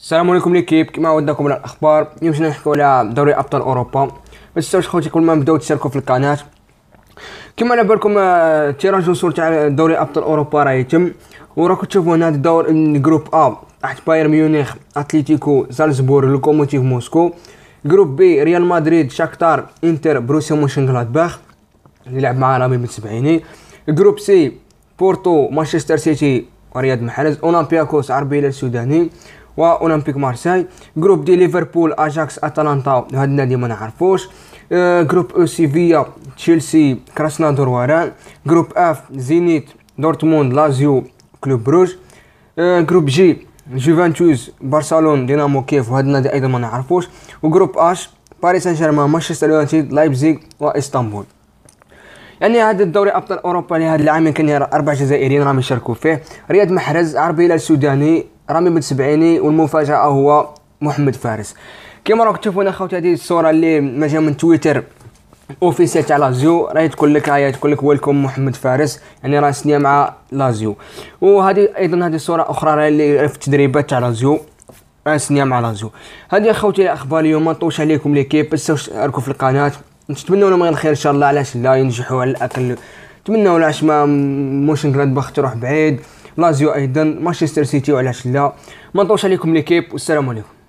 السلام عليكم ليكيب كما عودناكم على الاخبار اليوم نحكيو على دوري ابطال اوروبا ما تنساوش خوتي كل ما نبداو تشاركوا في القناه كما على بالكم آه، تيراج الوصول تاع دوري ابطال اوروبا راه يتم وراكم تشوفوا هنا الدور جروب ا تحت بايرن ميونخ اتليتيكو زالزبور لوكوموتيف موسكو جروب بي ريال مدريد شاكتار انتر بروسيا مونشنغلادباخ اللي لعب مع رامي من سبعيني جروب سي بورتو مانشستر سيتي ورياض محرز اولمبياكوس عربي السوداني واولمبيك مارساي جروب دي ليفربول اجاكس اتلانتا هاد النادي ما نعرفوش آه، جروب او سيفيا تشيلسي كراسنادور وران جروب اف زينيت دورتموند لازيو كلوب بروج آه، جروب جي جوفنتوز برشلون دينامو كيف وهذا النادي ايضا ما نعرفوش وجروب اش باريس سان جيرمان مانشستر يونايتد لايبزيغ واسطنبول يعني هذا الدوري ابطال اوروبا لهذا العام كان اربع جزائريين راهم يشاركوا فيه رياض محرز عربي السوداني رامي بن سبعيني والمفاجاه هو محمد فارس كما راكم تشوفون اخوتي هذه الصوره اللي جا من تويتر اوفيسيال تاع لازيو راهي تقول لك هاي تقول لك ويلكم محمد فارس يعني راه سنيه مع لازيو وهذه ايضا هذه صوره اخرى راهي اللي في التدريبات تاع لازيو راه سنيه مع لازيو هذه اخوتي اخبار اليوم نطوش عليكم ليكيب اشتركوا في القناه نتمنوا لهم غير الخير ان شاء الله علاش لا ينجحوا على الاقل نتمنوا علاش ما موش نقدر بخت تروح بعيد لازيو ايضا مانشستر سيتي وعلاش لا ما نطولش عليكم ليكيب والسلام عليكم